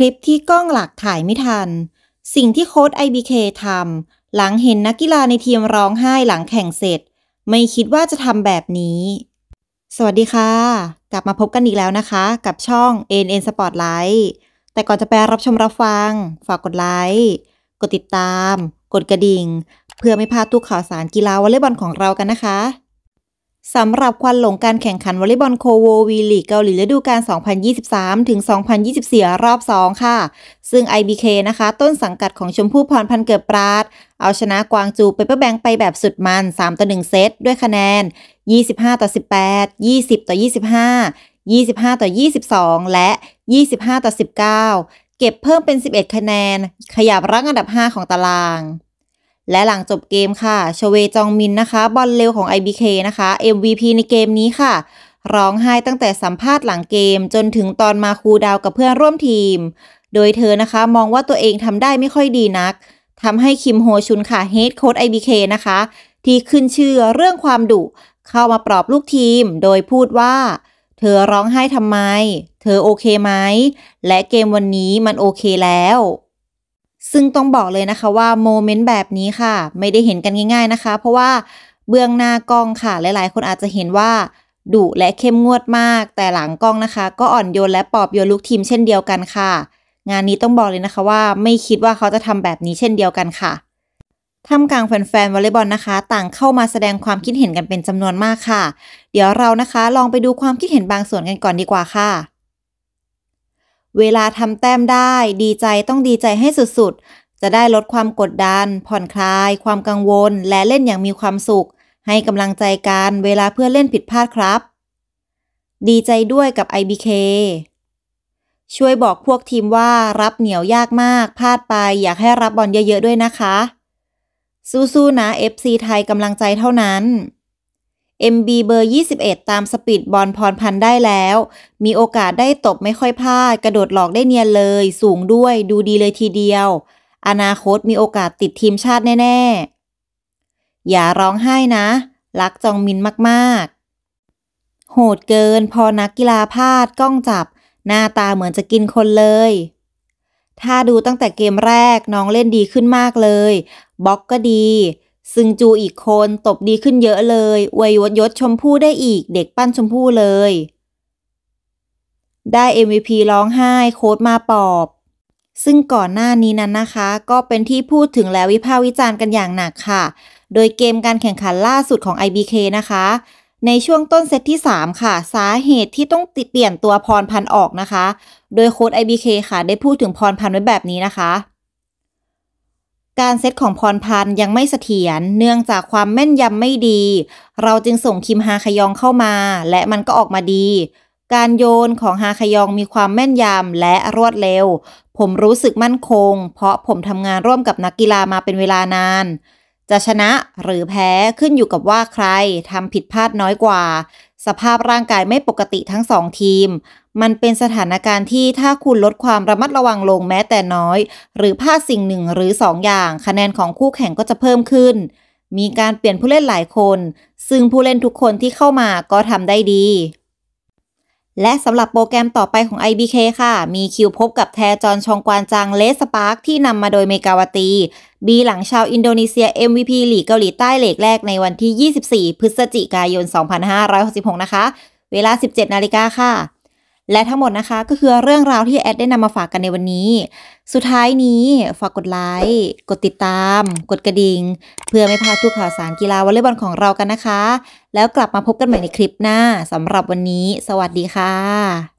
คลิปที่กล้องหลักถ่ายไม่ทัน สิ่งที่โค้ดไอบีเคทำ หลังเห็นนักกีฬาในทีมร้องไห้หลังแข่งเสร็จ ไม่คิดว่าจะทำแบบนี้ สวัสดีค่ะ กลับมาพบกันอีกแล้วนะคะ กับช่อง NN Spotlight แต่ก่อนจะไปรับชมรับฟัง ฝากกดไลค์ กดติดตาม กดกระดิ่ง เพื่อไม่พลาดทุกข่าวสารกีฬาวอลเลย์บอลของเรากันนะคะสำหรับควันหลงการแข่งขันวอลเลย์บอลโคโววีลีกเกาหลีฤดูกาล2023 ถึง 2024 รอบ 2 ค่ะ ซึ่ง IBK นะคะ ต้นสังกัดของชมพู่พรพันเกิดปราด เอาชนะกวางจูเปเปอร์แบงไปแบบสุดมัน 3 ต่อ 1 เซต ด้วยคะแนน 25 ต่อ 18 20 ต่อ 25 25 ต่อ 22 และ 25 ต่อ 19 เก็บเพิ่มเป็น 11 คะแนน ขยับรั้งอันดับ 5 ของตารางและหลังจบเกมค่ะ ชเวจองมินนะคะ บอลเร็วของ IBK นะคะ MVP ในเกมนี้ค่ะ ร้องไห้ตั้งแต่สัมภาษณ์หลังเกมจนถึงตอนมาคูดาวกับเพื่อนร่วมทีม โดยเธอนะคะมองว่าตัวเองทำได้ไม่ค่อยดีนักทำให้คิมโฮชุนค่ะเฮดโค้ด IBK นะคะ ที่ขึ้นชื่อเรื่องความดุ เข้ามาปลอบลูกทีม โดยพูดว่า เธอร้องไห้ทำไม เธอโอเคไหมและเกมวันนี้มันโอเคแล้วซึ่งต้องบอกเลยนะคะว่าโมเมนต์แบบนี้ค่ะ ไม่ได้เห็นกันง่ายๆนะคะ เพราะว่าเบื้องหน้ากล้องค่ะ หลายๆคนอาจจะเห็นว่าดุและเข้มงวดมากแต่หลังกล้องนะคะก็อ่อนโยนและปอบโยนลูกทีมเช่นเดียวกันค่ะ งานนี้ต้องบอกเลยนะคะว่าไม่คิดว่าเขาจะทำแบบนี้เช่นเดียวกันค่ะท่ามกลางแฟนๆวอลเลย์บอลนะคะต่างเข้ามาแสดงความคิดเห็นกันเป็นจำนวนมากค่ะ เดี๋ยวเรานะคะ ลองไปดูความคิดเห็นบางส่วนกันก่อนดีกว่าค่ะเวลาทำแต้มได้ ดีใจต้องดีใจให้สุดๆ จะได้ลดความกดดัน ผ่อนคลาย ความกังวล และเล่นอย่างมีความสุข ให้กำลังใจกัน เวลาเพื่อเล่นผิดพลาดครับ ดีใจด้วยกับ IBK ช่วยบอกพวกทีมว่ารับเหนียวยากมาก พลาดไปอยากให้รับบอลเยอะๆด้วยนะคะสู้ๆนะ FC ไทยกำลังใจเท่านั้น MB เบอร์ 21 ตามสปีดบอลพรพันได้แล้ว มีโอกาสได้ตบไม่ค่อยพลาดกระโดดหลอกได้เนียนเลย สูงด้วย ดูดีเลยทีเดียว อนาคตมีโอกาสติดทีมชาติแน่ ๆ อย่าร้องไห้นะรักจองมินมาก ๆ โหดเกินพอนักกีฬาพลาดกล้องจับ หน้าตาเหมือนจะกินคนเลย ถ้าดูตั้งแต่เกมแรกน้องเล่นดีขึ้นมากเลยบล็อกก็ดีซึ่งจูอีกคน ตบดีขึ้นเยอะเลยอวยยศชมพู่ได้อีกเด็กปั้นชมพู่เลย ได้ MVP ร้องไห้ โค้ดมาปอบ ซึ่งก่อนหน้านี้นั้นนะคะ ก็เป็นที่พูดถึงแล้วิพากษ์วิจารณ์กันอย่างหนักค่ะ โดยเกมการแข่งขันล่าสุดของ IBK นะคะ ในช่วงต้นเซตที่ 3 ค่ะ สาเหตุที่ต้องเปลี่ยนตัวพรพันออกนะคะ โดยโค้ด IBK ค่ะได้พูดถึงพรพันไว้แบบนี้นะคะการเซตของพรพันยังไม่เสถียรเนื่องจากความแม่นยำไม่ดี เราจึงส่งคิมฮาคยองเข้ามา และมันก็ออกมาดี การโยนของฮาคยองมีความแม่นยำและรวดเร็ว ผมรู้สึกมั่นคง เพราะผมทำงานร่วมกับนักกีฬามาเป็นเวลานาน จะชนะหรือแพ้ขึ้นอยู่กับว่าใคร ทำผิดพลาดน้อยกว่าสภาพร่างกายไม่ปกติทั้งสองทีม มันเป็นสถานการณ์ที่ถ้าคุณลดความระมัดระวังลงแม้แต่น้อย หรือพลาดสิ่งหนึ่งหรือสองอย่าง คะแนนของคู่แข่งก็จะเพิ่มขึ้น มีการเปลี่ยนผู้เล่นหลายคน ซึ่งผู้เล่นทุกคนที่เข้ามาก็ทำได้ดีและสำหรับโปรแกรมต่อไปของ IBK ค่ะ มีคิวพบกับแทจอนชองกวานจางเลสปาร์ค ที่นำมาโดยเมกาวตีบีหลังชาวอินโดนีเซีย MVP หลีกเกาหลีใต้เหล็กแรกในวันที่ 24 พฤศจิกายน 2566 นะคะ เวลา 17 นาฬิกาค่ะและทั้งหมดนะคะก็คือเรื่องราวที่แอดได้นำมาฝากกันในวันนี้ สุดท้ายนี้ ฝากกดไลค์ กดติดตาม กดกระดิ่ง เพื่อไม่พลาดทุกข่าวสารกีฬาวอลเลย์บอลของเรากันนะคะ แล้วกลับมาพบกันใหม่ในคลิปหน้าสำหรับวันนี้ สวัสดีค่ะ